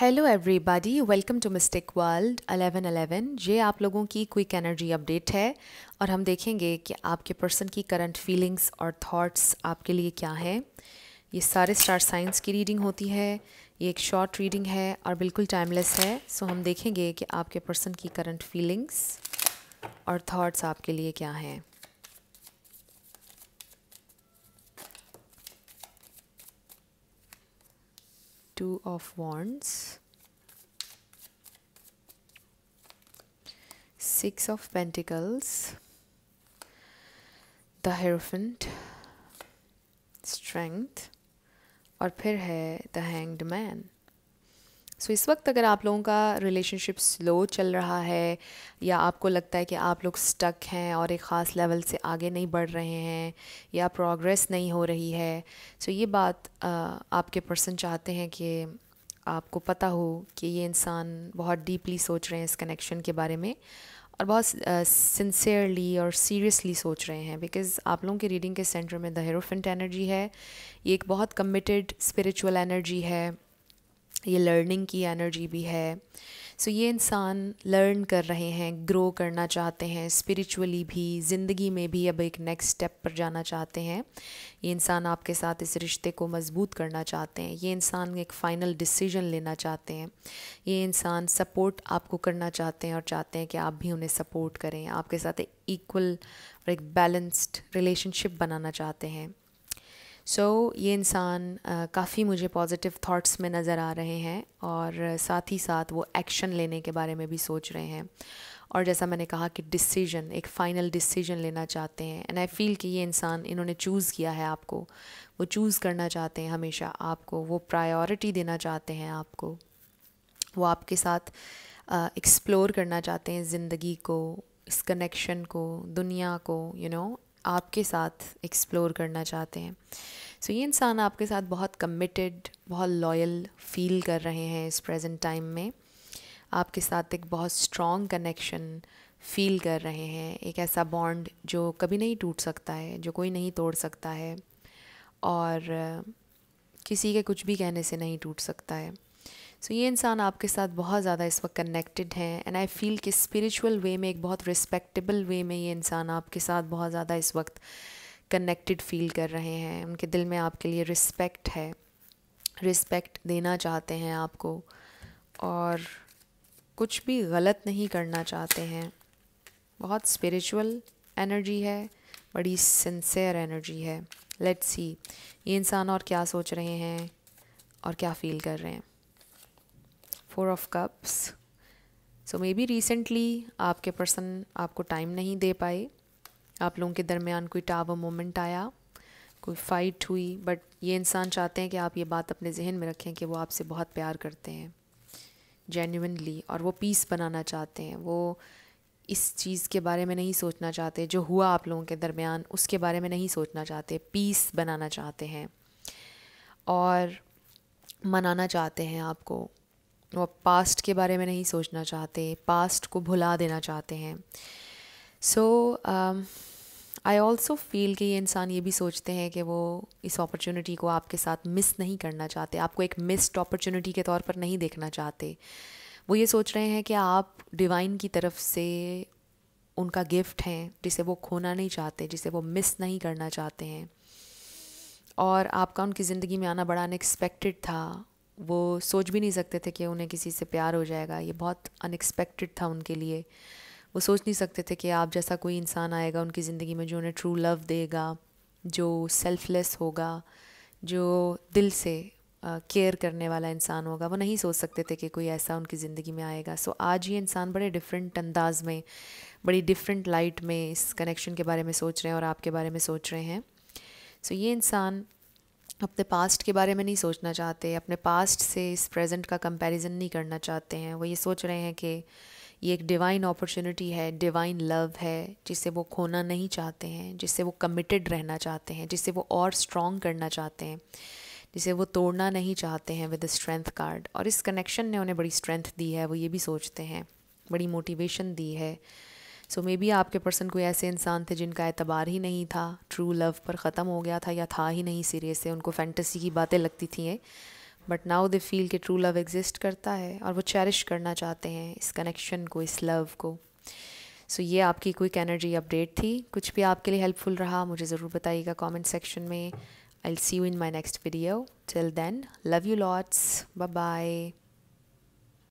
hello everybody welcome to mystic world 1111 ये आप लोगों की क्विक एनर्जी अपडेट है और हम देखेंगे कि आपके पर्सन की करंट फीलिंग्स और थॉट्स आपके लिए क्या हैं ये सारे स्टार साइंस की रीडिंग होती है ये एक शॉर्ट रीडिंग है और बिल्कुल टाइमलेस है सो हम देखेंगे कि आपके पर्सन की करंट फीलिंग्स और थाट्स आपके लिए क्या हैं two of wands six of pentacles the hierophant strength or phir hai the hanged man so so, इस वक्त अगर आप लोगों का रिलेशनशिप स्लो चल रहा है या आपको लगता है कि आप लोग स्टक हैं और एक ख़ास लेवल से आगे नहीं बढ़ रहे हैं या प्रोग्रेस नहीं हो रही है सो तो so, ये बात आ, आपके पर्सन चाहते हैं कि आपको पता हो कि ये इंसान बहुत डीपली सोच रहे हैं इस कनेक्शन के बारे में और बहुत सिंसियरली uh, और सीरियसली सोच रहे हैं बिकॉज आप लोगों की रीडिंग के सेंटर में द हेरोफिंट एनर्जी है ये एक बहुत कमिटेड स्पिरिचुअल एनर्जी है ये लर्निंग की एनर्जी भी है सो so, ये इंसान लर्न कर रहे हैं ग्रो करना चाहते हैं स्पिरिचुअली भी ज़िंदगी में भी अब एक नेक्स्ट स्टेप पर जाना चाहते हैं ये इंसान आपके साथ इस रिश्ते को मज़बूत करना चाहते हैं ये इंसान एक फ़ाइनल डिसीजन लेना चाहते हैं ये इंसान सपोर्ट आपको करना चाहते हैं और चाहते हैं कि आप भी उन्हें सपोर्ट करें आपके साथ एक इक्वल और एक बैलेंस्ड रिलेशनशिप बनाना चाहते हैं सो so, ये इंसान काफ़ी मुझे पॉजिटिव थॉट्स में नज़र आ रहे हैं और साथ ही साथ वो एक्शन लेने के बारे में भी सोच रहे हैं और जैसा मैंने कहा कि डिसीजन एक फ़ाइनल डिसीजन लेना चाहते हैं एंड आई फील कि ये इंसान इन्होंने चूज़ किया है आपको वो चूज़ करना चाहते हैं हमेशा आपको वो प्रायोरिटी देना चाहते हैं आपको वो आपके साथ एक्सप्लोर करना चाहते हैं ज़िंदगी को इस कनेक्शन को दुनिया को यू you नो know, आपके साथ एक्सप्लोर करना चाहते हैं सो so, ये इंसान आपके साथ बहुत कमिटेड बहुत लॉयल फील कर रहे हैं इस प्रेजेंट टाइम में आपके साथ एक बहुत स्ट्रॉन्ग कनेक्शन फील कर रहे हैं एक ऐसा बॉन्ड जो कभी नहीं टूट सकता है जो कोई नहीं तोड़ सकता है और किसी के कुछ भी कहने से नहीं टूट सकता है सो ये इंसान आपके साथ बहुत ज़्यादा इस वक्त कनेक्टेड हैं एंड आई फील कि स्पिरिचुअल वे में एक बहुत रिस्पेक्टेबल वे में ये इंसान आपके साथ बहुत ज़्यादा इस वक्त कनेक्टेड फील कर रहे हैं उनके दिल में आपके लिए रिस्पेक्ट है रिस्पेक्ट देना चाहते हैं आपको और कुछ भी गलत नहीं करना चाहते हैं बहुत स्पिरिचुअल एनर्जी है बड़ी सिंसेयर एनर्जी है लेट्स सी ये इंसान और क्या सोच रहे हैं और क्या फील कर रहे हैं four of cups so maybe recently आपके पर्सन आपको टाइम नहीं दे पाए आप लोगों के दरमियान कोई टावर मोमेंट आया कोई फाइट हुई बट ये इंसान चाहते हैं कि आप ये बात अपने जहन में रखें कि वो आपसे बहुत प्यार करते हैं जेन्यूनली और वो पीस बनाना चाहते हैं वो इस चीज़ के बारे में नहीं सोचना चाहते जो हुआ आप लोगों के दरमियान उसके बारे में नहीं सोचना चाहते पीस बनाना चाहते हैं और मनाना चाहते हैं आपको वो पास्ट के बारे में नहीं सोचना चाहते पास्ट को भुला देना चाहते हैं सो आई ऑल्सो फील कि ये इंसान ये भी सोचते हैं कि वो इस अपॉर्चुनिटी को आपके साथ मिस नहीं करना चाहते आपको एक मिस्ड अपॉर्चुनिटी के तौर पर नहीं देखना चाहते वो ये सोच रहे हैं कि आप डिवाइन की तरफ से उनका गिफ्ट हैं जिसे वो खोना नहीं चाहते जिसे वो मिस नहीं करना चाहते हैं और आपका उनकी ज़िंदगी में आना बड़ा अनएक्सपेक्टेड था वो सोच भी नहीं सकते थे कि उन्हें किसी से प्यार हो जाएगा ये बहुत अनएक्सपेक्टेड था उनके लिए वो सोच नहीं सकते थे कि आप जैसा कोई इंसान आएगा उनकी ज़िंदगी में जो उन्हें ट्रू लव देगा जो सेल्फलेस होगा जो दिल से केयर uh, करने वाला इंसान होगा वो नहीं सोच सकते थे कि कोई ऐसा उनकी ज़िंदगी में आएगा सो so, आज ये इंसान बड़े डिफरेंट अंदाज में बड़ी डिफरेंट लाइट में इस कनेक्शन के बारे में सोच रहे हैं और आपके बारे में सोच रहे हैं सो so, ये इंसान अपने पास्ट के बारे में नहीं सोचना चाहते अपने पास्ट से इस प्रेजेंट का कंपैरिजन नहीं करना चाहते हैं वो ये सोच रहे हैं कि ये एक डिवाइन अपॉर्चुनिटी है डिवाइन लव है जिसे वो खोना नहीं चाहते हैं जिससे वो कमिटेड रहना चाहते हैं जिससे वो और स्ट्रॉन्ग करना चाहते हैं जिसे वो तोड़ना नहीं चाहते हैं विद स्ट्रेंथ कार्ड और इस कनेक्शन ने उन्हें बड़ी स्ट्रेंथ दी है वो ये भी सोचते हैं बड़ी मोटिवेशन दी है सो मे बी आपके पर्सन कोई ऐसे इंसान थे जिनका एतबार ही नहीं था ट्रू लव पर ख़त्म हो गया था या था ही नहीं सीरियस से उनको फैंटेसी की बातें लगती थी बट नाउ दे फील कि ट्रू लव एग्जिस्ट करता है और वो चेरिश करना चाहते हैं इस कनेक्शन को इस लव को सो so, ये आपकी क्विक एनर्जी अपडेट थी कुछ भी आपके लिए हेल्पफुल रहा मुझे ज़रूर बताइएगा कमेंट सेक्शन में I see you in my next video till then love you lots bye bye